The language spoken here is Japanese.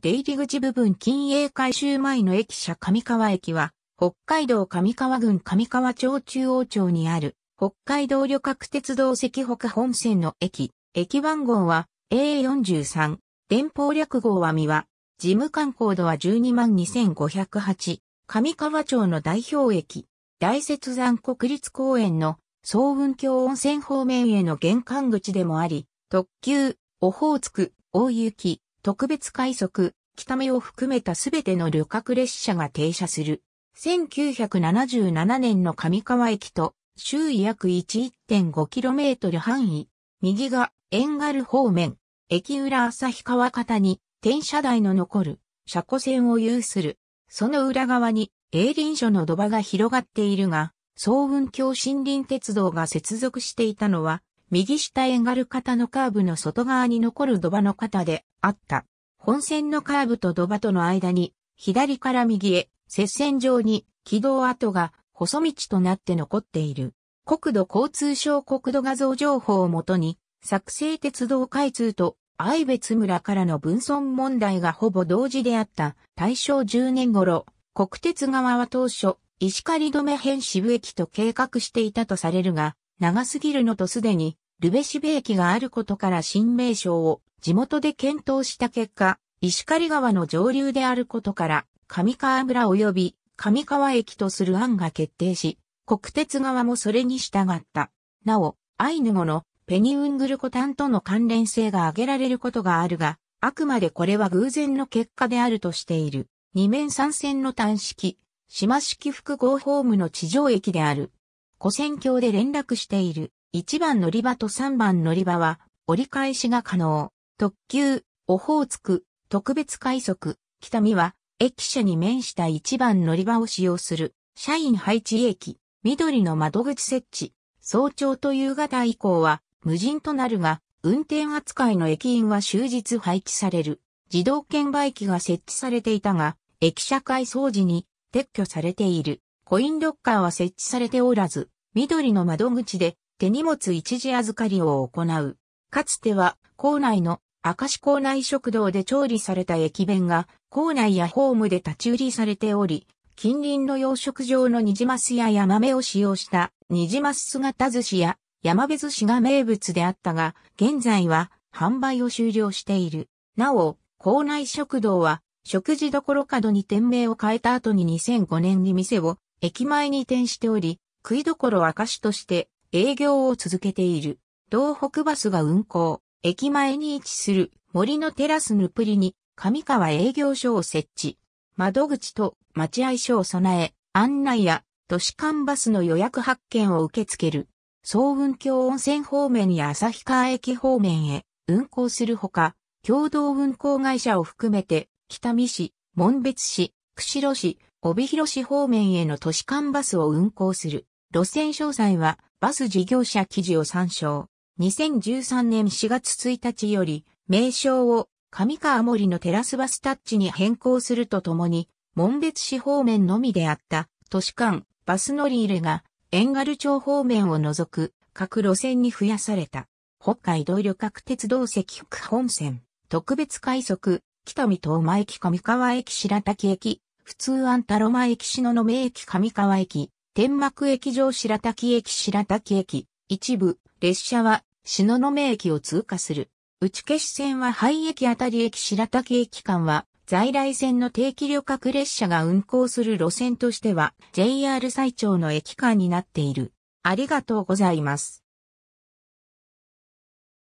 出入り口部分近営改修前の駅舎上川駅は、北海道上川郡上川町中央町にある、北海道旅客鉄道赤北本線の駅。駅番号は A43。電報略号は三輪。事務官コードは122,508。上川町の代表駅。大雪山国立公園の総運峡温泉方面への玄関口でもあり、特急、オホーツク、大雪、特別快速、北目を含めたすべての旅客列車が停車する。1977年の上川駅と周囲約 11.5km 範囲、右が遠軽方面、駅裏旭川方に転車台の残る車庫線を有する。その裏側に営林所の土場が広がっているが、総運橋森林鉄道が接続していたのは右下エンガル型のカーブの外側に残る土場の型であった。本線のカーブと土場との間に、左から右へ、接線上に、軌道跡が、細道となって残っている。国土交通省国土画像情報をもとに、作成鉄道開通と愛別村からの分村問題がほぼ同時であった大正10年頃、国鉄側は当初、石狩止め編支部駅と計画していたとされるが、長すぎるのとすでに、ルベシベ駅があることから新名称を地元で検討した結果、石狩川の上流であることから、上川村及び上川駅とする案が決定し、国鉄側もそれに従った。なお、アイヌ語のペニウングルコタンとの関連性が挙げられることがあるが、あくまでこれは偶然の結果であるとしている。二面三線の端式、島式複合ホームの地上駅である。古線橋で連絡している1番乗り場と3番乗り場は折り返しが可能。特急、オホーツク、特別快速、北見は駅舎に面した1番乗り場を使用する社員配置駅、緑の窓口設置。早朝と夕方以降は無人となるが、運転扱いの駅員は終日配置される。自動券売機が設置されていたが、駅舎改装時に撤去されている。コインロッカーは設置されておらず、緑の窓口で手荷物一時預かりを行う。かつては、校内の明石校内食堂で調理された駅弁が、校内やホームで立ち売りされており、近隣の養殖場のニジマスやヤマメを使用したニジマス姿寿司や山辺寿司が名物であったが、現在は販売を終了している。なお、校内食堂は食事どころ角に店名を変えた後に2005年に店を駅前に移転しており、食いどころ証として営業を続けている。東北バスが運行、駅前に位置する森のテラスヌプリに上川営業所を設置。窓口と待合所を備え、案内や都市間バスの予約発券を受け付ける。総運峡温泉方面や旭川駅方面へ運行するほか、共同運行会社を含めて、北見市、門別市、釧路市、帯広市方面への都市間バスを運行する。路線詳細はバス事業者記事を参照。2013年4月1日より名称を上川森のテラスバスタッチに変更するとともに、門別市方面のみであった都市間バス乗り入れが遠軽町方面を除く各路線に増やされた。北海道旅客鉄道石北本線、特別快速、北見東前駅上川駅白滝駅、普通安太ロ間駅篠の名駅上川駅、天幕駅上白滝駅白滝駅、一部、列車は篠の名駅を通過する。打ち消し線は廃駅あたり駅白滝駅間は、在来線の定期旅客列車が運行する路線としては、JR 最長の駅間になっている。ありがとうございます。